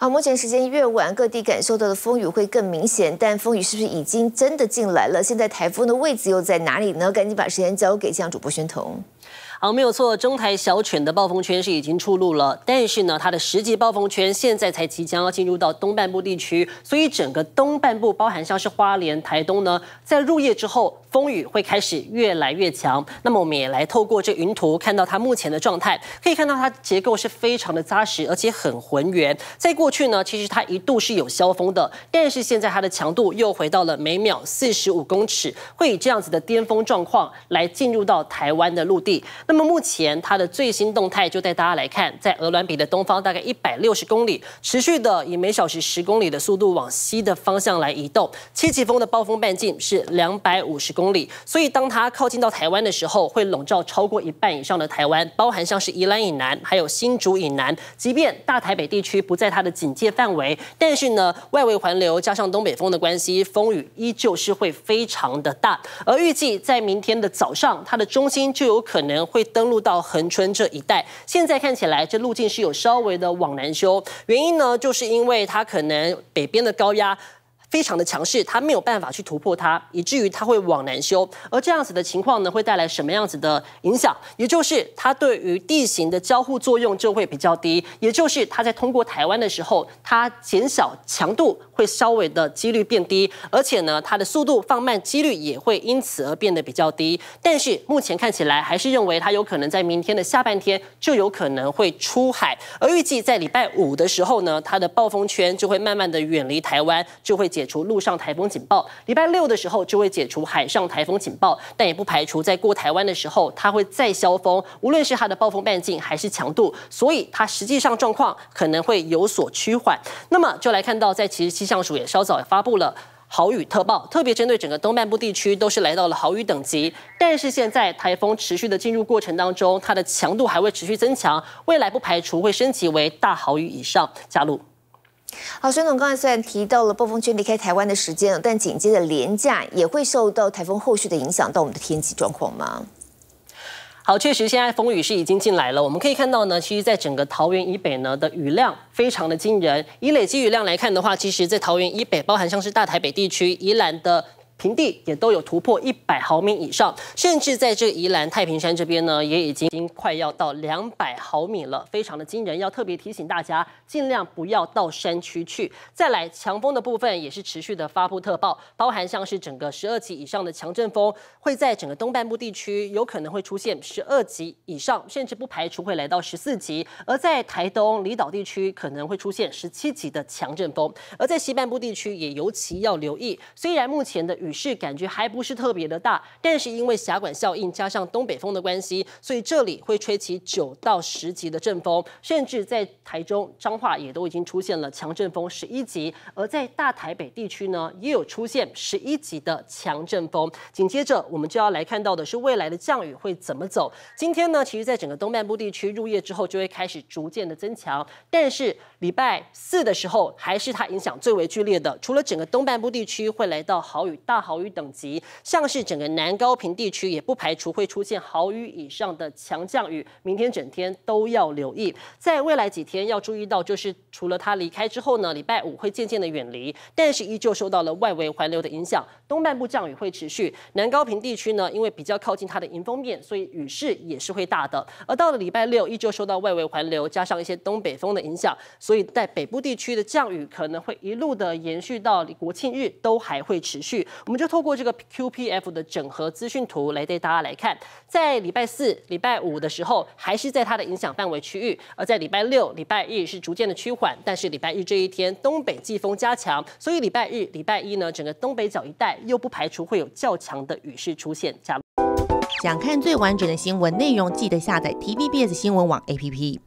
好，目前时间越晚，各地感受到的风雨会更明显。但风雨是不是已经真的进来了？现在台风的位置又在哪里呢？赶紧把时间交给气主播宣彤。好，没有错，中台小犬的暴风圈是已经出炉了，但是呢，它的十级暴风圈现在才即将要进入到东半部地区，所以整个东半部，包含像是花莲、台东呢，在入夜之后。风雨会开始越来越强，那么我们也来透过这云图看到它目前的状态，可以看到它结构是非常的扎实，而且很浑圆。在过去呢，其实它一度是有消风的，但是现在它的强度又回到了每秒四十五公尺，会以这样子的巅峰状况来进入到台湾的陆地。那么目前它的最新动态就带大家来看，在鹅銮比的东方大概一百六十公里，持续的以每小时十公里的速度往西的方向来移动。七级风的暴风半径是两百五十。公里，所以当它靠近到台湾的时候，会笼罩超过一半以上的台湾，包含像是宜兰以南，还有新竹以南。即便大台北地区不在它的警戒范围，但是呢，外围环流加上东北风的关系，风雨依旧是会非常的大。而预计在明天的早上，它的中心就有可能会登陆到恒春这一带。现在看起来，这路径是有稍微的往南修，原因呢，就是因为它可能北边的高压。非常的强势，它没有办法去突破它，以至于它会往南修。而这样子的情况呢，会带来什么样子的影响？也就是它对于地形的交互作用就会比较低，也就是它在通过台湾的时候，它减小强度会稍微的几率变低，而且呢，它的速度放慢几率也会因此而变得比较低。但是目前看起来，还是认为它有可能在明天的下半天就有可能会出海，而预计在礼拜五的时候呢，它的暴风圈就会慢慢的远离台湾，就会。解除陆上台风警报，礼拜六的时候就会解除海上台风警报，但也不排除在过台湾的时候它会再消风，无论是它的暴风半径还是强度，所以它实际上状况可能会有所趋缓。那么就来看到，在其实气象署也稍早发布了豪雨特报，特别针对整个东半部地区都是来到了豪雨等级。但是现在台风持续的进入过程当中，它的强度还会持续增强，未来不排除会升级为大豪雨以上。加入。好，孙总，刚才虽然提到了暴风圈离开台湾的时间，但紧接着连假也会受到台风后续的影响，到我们的天气状况吗？好，确实现在风雨是已经进来了。我们可以看到呢，其实在整个桃园以北呢的雨量非常的惊人。以累积雨量来看的话，其实在桃园以北，包含像是大台北地区宜兰的。平地也都有突破一百毫米以上，甚至在这宜兰太平山这边呢，也已经快要到两百毫米了，非常的惊人。要特别提醒大家，尽量不要到山区去。再来，强风的部分也是持续的发布特报，包含像是整个十二级以上的强阵风，会在整个东半部地区有可能会出现十二级以上，甚至不排除会来到十四级。而在台东离岛地区可能会出现十七级的强阵风，而在西半部地区也尤其要留意。虽然目前的雨雨势感觉还不是特别的大，但是因为峡管效应加上东北风的关系，所以这里会吹起九到十级的阵风，甚至在台中彰化也都已经出现了强阵风十一级，而在大台北地区呢也有出现十一级的强阵风。紧接着我们就要来看到的是未来的降雨会怎么走。今天呢，其实在整个东半部地区入夜之后就会开始逐渐的增强，但是礼拜四的时候还是它影响最为剧烈的，除了整个东半部地区会来到好雨大。豪雨等级，像是整个南高平地区也不排除会出现豪雨以上的强降雨。明天整天都要留意，在未来几天要注意到，就是除了它离开之后呢，礼拜五会渐渐的远离，但是依旧受到了外围环流的影响，东半部降雨会持续，南高平地区呢，因为比较靠近它的迎风面，所以雨势也是会大的。而到了礼拜六，依旧受到外围环流加上一些东北风的影响，所以在北部地区的降雨可能会一路的延续到国庆日都还会持续。我们就透过这个 QPF 的整合资讯图来对大家来看，在礼拜四、礼拜五的时候，还是在它的影响范围区域；而在礼拜六、礼拜日是逐渐的趋缓，但是礼拜日这一天东北季风加强，所以礼拜日、礼拜一呢，整个东北角一带又不排除会有较强的雨势出现。想看最完整的新闻内容，记得下载 TBS 新闻网 A P P。